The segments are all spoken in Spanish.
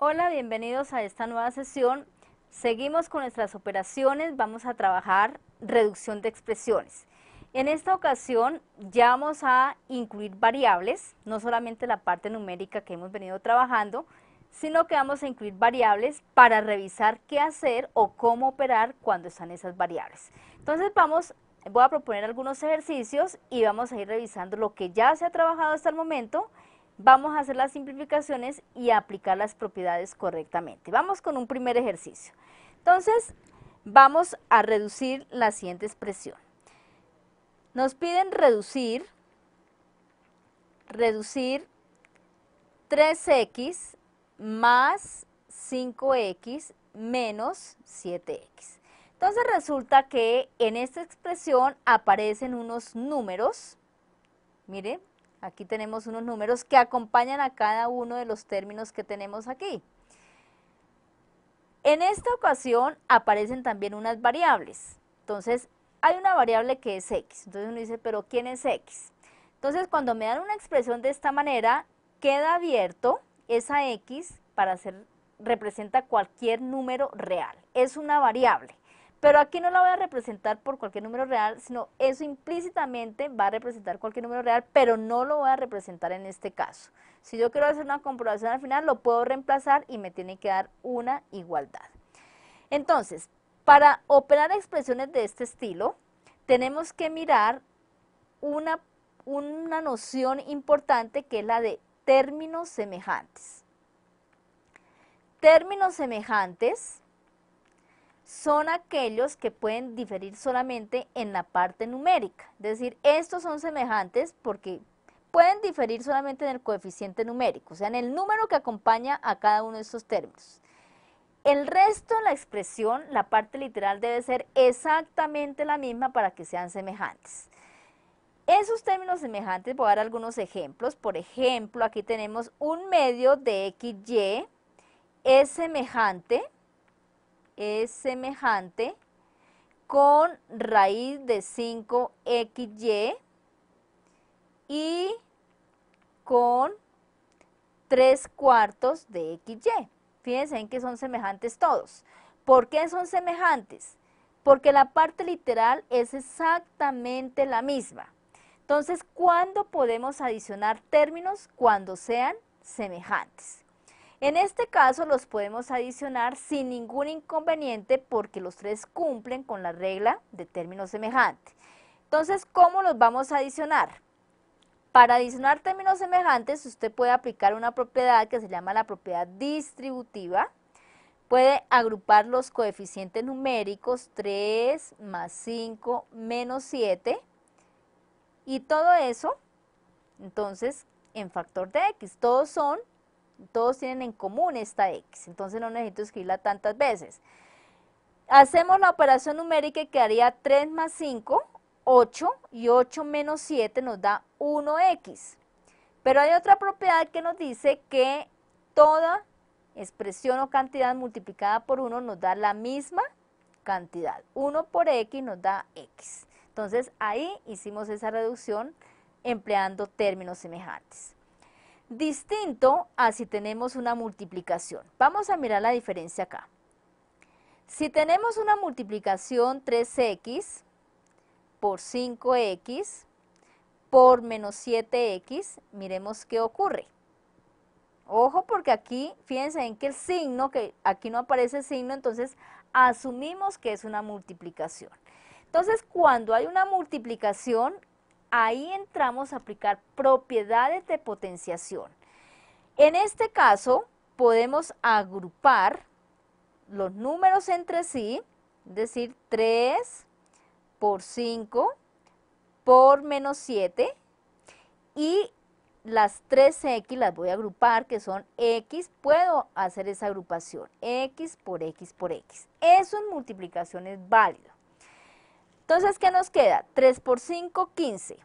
Hola, bienvenidos a esta nueva sesión. Seguimos con nuestras operaciones, vamos a trabajar reducción de expresiones. En esta ocasión ya vamos a incluir variables, no solamente la parte numérica que hemos venido trabajando, sino que vamos a incluir variables para revisar qué hacer o cómo operar cuando están esas variables. Entonces vamos, voy a proponer algunos ejercicios y vamos a ir revisando lo que ya se ha trabajado hasta el momento vamos a hacer las simplificaciones y aplicar las propiedades correctamente. Vamos con un primer ejercicio. Entonces, vamos a reducir la siguiente expresión. Nos piden reducir, reducir 3x más 5x menos 7x. Entonces resulta que en esta expresión aparecen unos números, mire, Aquí tenemos unos números que acompañan a cada uno de los términos que tenemos aquí. En esta ocasión aparecen también unas variables. Entonces, hay una variable que es x. Entonces uno dice, pero ¿quién es x? Entonces, cuando me dan una expresión de esta manera, queda abierto esa x para ser representa cualquier número real. Es una variable. Pero aquí no la voy a representar por cualquier número real, sino eso implícitamente va a representar cualquier número real, pero no lo voy a representar en este caso. Si yo quiero hacer una comprobación al final, lo puedo reemplazar y me tiene que dar una igualdad. Entonces, para operar expresiones de este estilo, tenemos que mirar una, una noción importante que es la de términos semejantes. Términos semejantes son aquellos que pueden diferir solamente en la parte numérica. Es decir, estos son semejantes porque pueden diferir solamente en el coeficiente numérico, o sea, en el número que acompaña a cada uno de estos términos. El resto de la expresión, la parte literal, debe ser exactamente la misma para que sean semejantes. Esos términos semejantes, voy a dar algunos ejemplos. Por ejemplo, aquí tenemos un medio de XY es semejante es semejante con raíz de 5xy y con 3 cuartos de xy. Fíjense en que son semejantes todos. ¿Por qué son semejantes? Porque la parte literal es exactamente la misma. Entonces, ¿cuándo podemos adicionar términos? Cuando sean semejantes. En este caso los podemos adicionar sin ningún inconveniente porque los tres cumplen con la regla de términos semejantes. Entonces, ¿cómo los vamos a adicionar? Para adicionar términos semejantes, usted puede aplicar una propiedad que se llama la propiedad distributiva. Puede agrupar los coeficientes numéricos 3 más 5 menos 7 y todo eso, entonces, en factor de x. Todos son todos tienen en común esta x, entonces no necesito escribirla tantas veces. Hacemos la operación numérica y quedaría 3 más 5, 8 y 8 menos 7 nos da 1x. Pero hay otra propiedad que nos dice que toda expresión o cantidad multiplicada por 1 nos da la misma cantidad. 1 por x nos da x. Entonces ahí hicimos esa reducción empleando términos semejantes distinto a si tenemos una multiplicación. Vamos a mirar la diferencia acá. Si tenemos una multiplicación 3x por 5x por menos 7x, miremos qué ocurre. Ojo porque aquí, fíjense en que el signo, que aquí no aparece signo, entonces asumimos que es una multiplicación. Entonces, cuando hay una multiplicación, ahí entramos a aplicar propiedades de potenciación. En este caso, podemos agrupar los números entre sí, es decir, 3 por 5 por menos 7 y las 3x las voy a agrupar que son x, puedo hacer esa agrupación, x por x por x. Eso en multiplicación es válido. Entonces, ¿qué nos queda? 3 por 5, 15.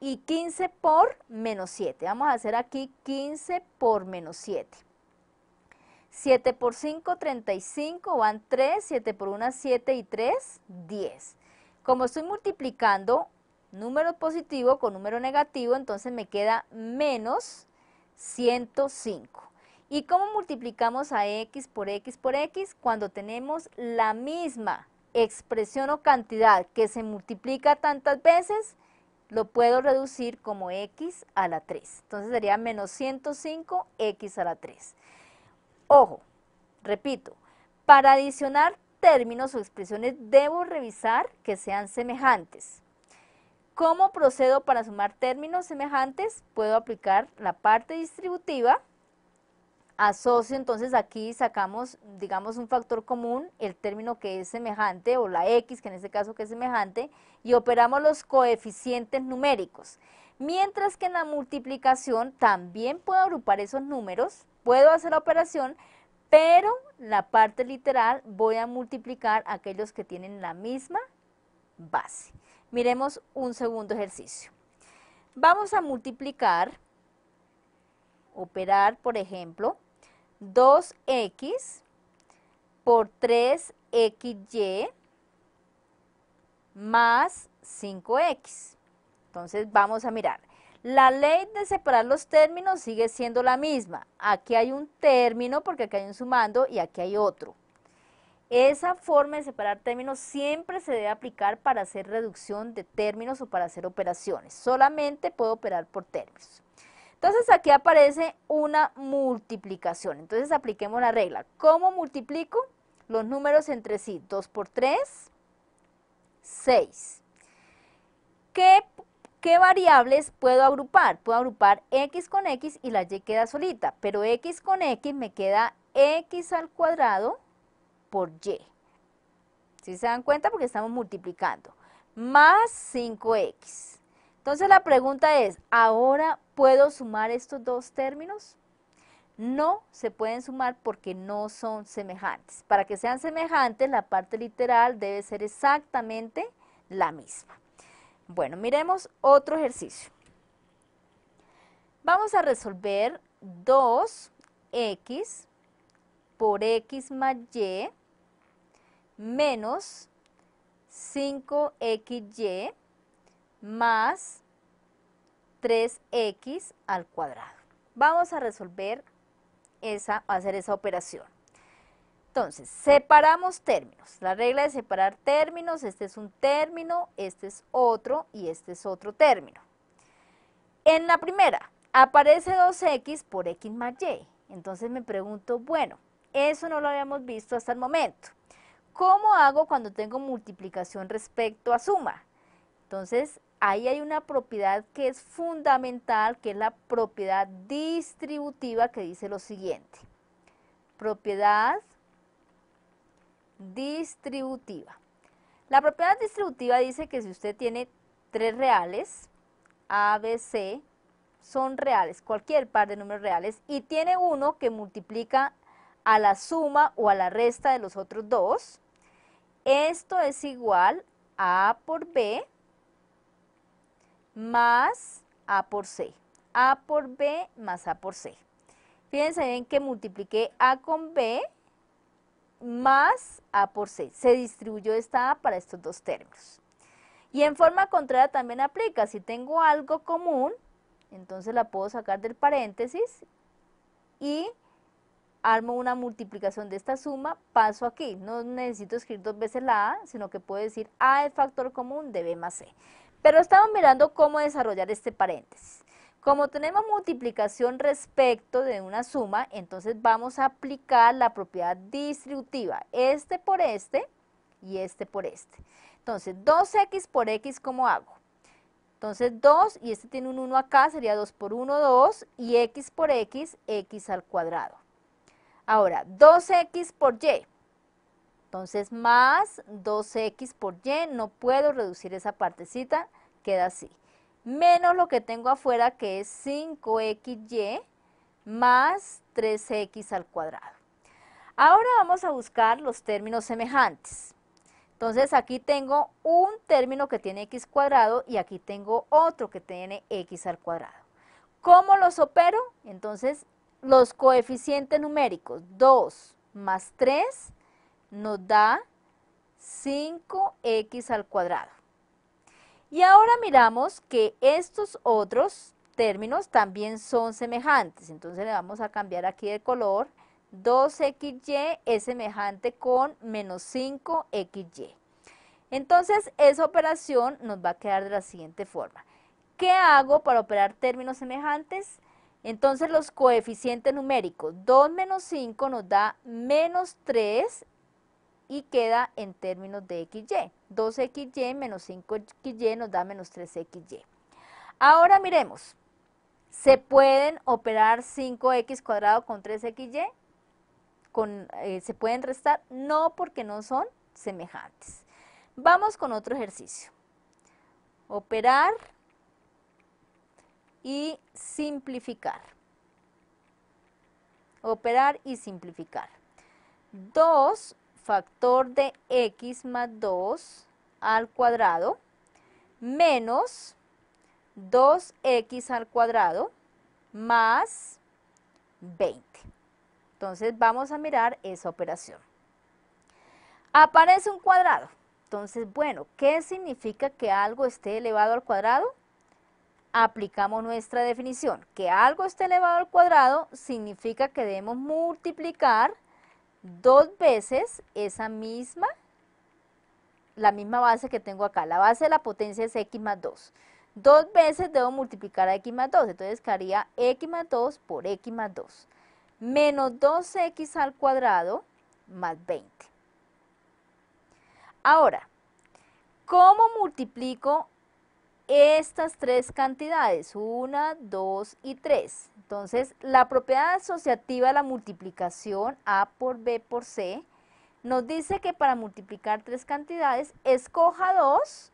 Y 15 por menos 7. Vamos a hacer aquí 15 por menos 7. 7 por 5, 35, van 3, 7 por 1, 7 y 3, 10. Como estoy multiplicando número positivo con número negativo, entonces me queda menos 105. ¿Y cómo multiplicamos a x por x por x? Cuando tenemos la misma expresión o cantidad que se multiplica tantas veces, lo puedo reducir como x a la 3. Entonces sería menos 105x a la 3. Ojo, repito, para adicionar términos o expresiones debo revisar que sean semejantes. ¿Cómo procedo para sumar términos semejantes? Puedo aplicar la parte distributiva asocio, entonces aquí sacamos, digamos, un factor común, el término que es semejante o la X, que en este caso que es semejante, y operamos los coeficientes numéricos. Mientras que en la multiplicación también puedo agrupar esos números, puedo hacer la operación, pero la parte literal voy a multiplicar aquellos que tienen la misma base. Miremos un segundo ejercicio. Vamos a multiplicar, operar, por ejemplo, 2x por 3xy más 5x. Entonces vamos a mirar. La ley de separar los términos sigue siendo la misma. Aquí hay un término porque aquí hay un sumando y aquí hay otro. Esa forma de separar términos siempre se debe aplicar para hacer reducción de términos o para hacer operaciones. Solamente puedo operar por términos. Entonces aquí aparece una multiplicación. Entonces apliquemos la regla. ¿Cómo multiplico los números entre sí? 2 por 3, 6. ¿Qué, variables puedo agrupar? Puedo agrupar x con x y la y queda solita, pero x con x me queda x al cuadrado por y. Si se dan cuenta? Porque estamos multiplicando. Más 5x. Entonces la pregunta es, ahora ¿Puedo sumar estos dos términos? No se pueden sumar porque no son semejantes. Para que sean semejantes, la parte literal debe ser exactamente la misma. Bueno, miremos otro ejercicio. Vamos a resolver 2x por x más y menos 5xy más 3x al cuadrado. Vamos a resolver esa, hacer esa operación. Entonces, separamos términos. La regla de separar términos, este es un término, este es otro y este es otro término. En la primera, aparece 2x por x más y. Entonces me pregunto, bueno, eso no lo habíamos visto hasta el momento. ¿Cómo hago cuando tengo multiplicación respecto a suma? Entonces, ahí hay una propiedad que es fundamental, que es la propiedad distributiva que dice lo siguiente. Propiedad distributiva. La propiedad distributiva dice que si usted tiene tres reales, A, B, C, son reales, cualquier par de números reales, y tiene uno que multiplica a la suma o a la resta de los otros dos, esto es igual a A por B más A por C. A por B más A por C. Fíjense bien que multipliqué A con B más A por C. Se distribuyó esta A para estos dos términos. Y en forma contraria también aplica. Si tengo algo común, entonces la puedo sacar del paréntesis y armo una multiplicación de esta suma, paso aquí. No necesito escribir dos veces la A, sino que puedo decir A es factor común de B más C. Pero estamos mirando cómo desarrollar este paréntesis. Como tenemos multiplicación respecto de una suma, entonces vamos a aplicar la propiedad distributiva, este por este y este por este. Entonces, 2x por x, ¿cómo hago? Entonces 2 y este tiene un 1 acá, sería 2 por 1, 2 y x por x, x al cuadrado. Ahora, 2x por y. Entonces, más 2x por y, no puedo reducir esa partecita, queda así. Menos lo que tengo afuera, que es 5xy, más 3x al cuadrado. Ahora vamos a buscar los términos semejantes. Entonces aquí tengo un término que tiene x cuadrado y aquí tengo otro que tiene x al cuadrado. ¿Cómo los opero? Entonces los coeficientes numéricos 2 más 3 nos da 5x al cuadrado. Y ahora miramos que estos otros términos también son semejantes. Entonces le vamos a cambiar aquí de color. 2xy es semejante con menos 5xy. Entonces esa operación nos va a quedar de la siguiente forma. ¿Qué hago para operar términos semejantes? Entonces los coeficientes numéricos, 2 menos 5 nos da menos 3 y queda en términos de XY. 2XY menos 5XY nos da menos 3XY. Ahora miremos, ¿se pueden operar 5X cuadrado con 3XY? Con, eh, ¿Se pueden restar? No, porque no son semejantes. Vamos con otro ejercicio. Operar y simplificar. Operar y simplificar. 2 factor de x más 2 al cuadrado menos 2x al cuadrado más 20. Entonces vamos a mirar esa operación. Aparece un cuadrado. Entonces, bueno, ¿qué significa que algo esté elevado al cuadrado? Aplicamos nuestra definición. Que algo esté elevado al cuadrado significa que debemos multiplicar dos veces esa misma, la misma base que tengo acá. La base de la potencia es x más 2. Dos veces debo multiplicar a x más 2, entonces quedaría x más 2 por x más 2. Menos 2x al cuadrado más 20. Ahora, ¿cómo multiplico estas tres cantidades, una, dos y tres Entonces, la propiedad asociativa de la multiplicación A por B por C nos dice que para multiplicar tres cantidades, escoja dos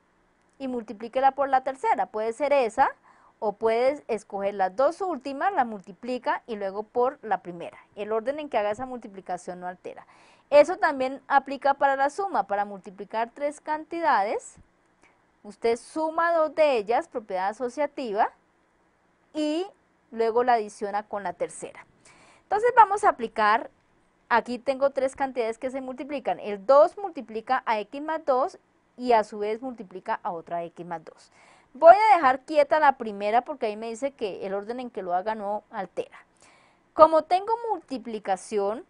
y multiplíquela por la tercera. Puede ser esa o puedes escoger las dos últimas, la multiplica y luego por la primera. El orden en que haga esa multiplicación no altera. Eso también aplica para la suma, para multiplicar tres cantidades, Usted suma dos de ellas, propiedad asociativa, y luego la adiciona con la tercera. Entonces vamos a aplicar, aquí tengo tres cantidades que se multiplican. El 2 multiplica a x más 2 y a su vez multiplica a otra x más 2. Voy a dejar quieta la primera porque ahí me dice que el orden en que lo haga no altera. Como tengo multiplicación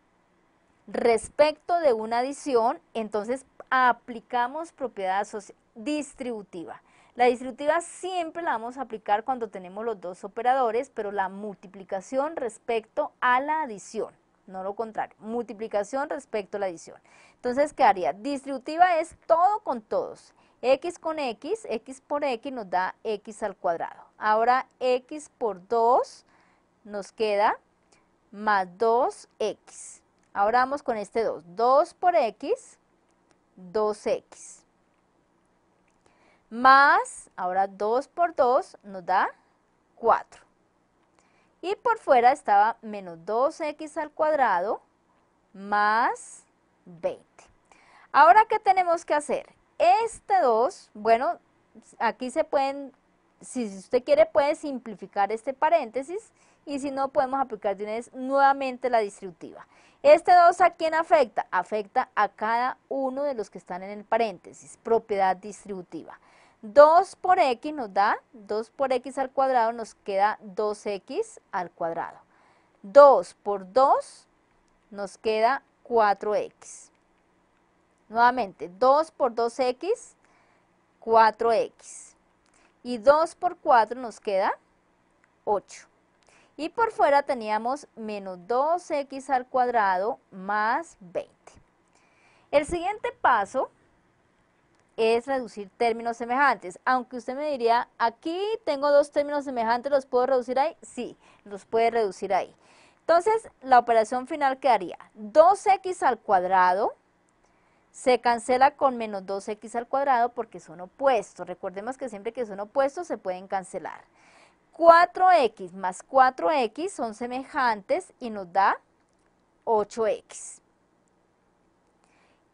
respecto de una adición, entonces aplicamos propiedad asociativa distributiva. La distributiva siempre la vamos a aplicar cuando tenemos los dos operadores, pero la multiplicación respecto a la adición, no lo contrario, multiplicación respecto a la adición. Entonces, ¿qué haría? Distributiva es todo con todos. X con X, X por X nos da X al cuadrado. Ahora X por 2 nos queda más 2X. Ahora vamos con este 2. 2 por X, 2X más, ahora 2 por 2 nos da 4. Y por fuera estaba menos 2x al cuadrado más 20. Ahora, ¿qué tenemos que hacer? Este 2, bueno, aquí se pueden, si usted quiere, puede simplificar este paréntesis y si no, podemos aplicar nuevamente la distributiva. Este 2 a quién afecta? Afecta a cada uno de los que están en el paréntesis, propiedad distributiva. 2 por x nos da 2 por x al cuadrado, nos queda 2x al cuadrado. 2 por 2 nos queda 4x. Nuevamente, 2 por 2x, 4x. Y 2 por 4 nos queda 8. Y por fuera teníamos menos 2x al cuadrado más 20. El siguiente paso es reducir términos semejantes. Aunque usted me diría, aquí tengo dos términos semejantes, ¿los puedo reducir ahí? Sí, los puede reducir ahí. Entonces, la operación final quedaría 2x al cuadrado, se cancela con menos 2x al cuadrado porque son opuestos. Recordemos que siempre que son opuestos se pueden cancelar. 4x más 4x son semejantes y nos da 8x.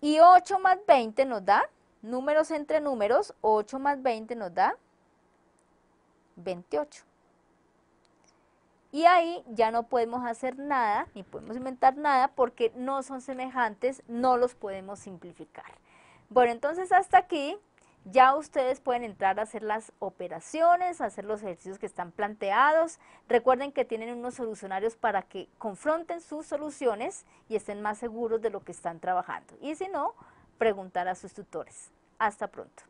Y 8 más 20 nos da Números entre números, 8 más 20 nos da 28. Y ahí ya no podemos hacer nada, ni podemos inventar nada, porque no son semejantes, no los podemos simplificar. Bueno, entonces hasta aquí ya ustedes pueden entrar a hacer las operaciones, hacer los ejercicios que están planteados. Recuerden que tienen unos solucionarios para que confronten sus soluciones y estén más seguros de lo que están trabajando. Y si no, preguntar a sus tutores. Hasta pronto.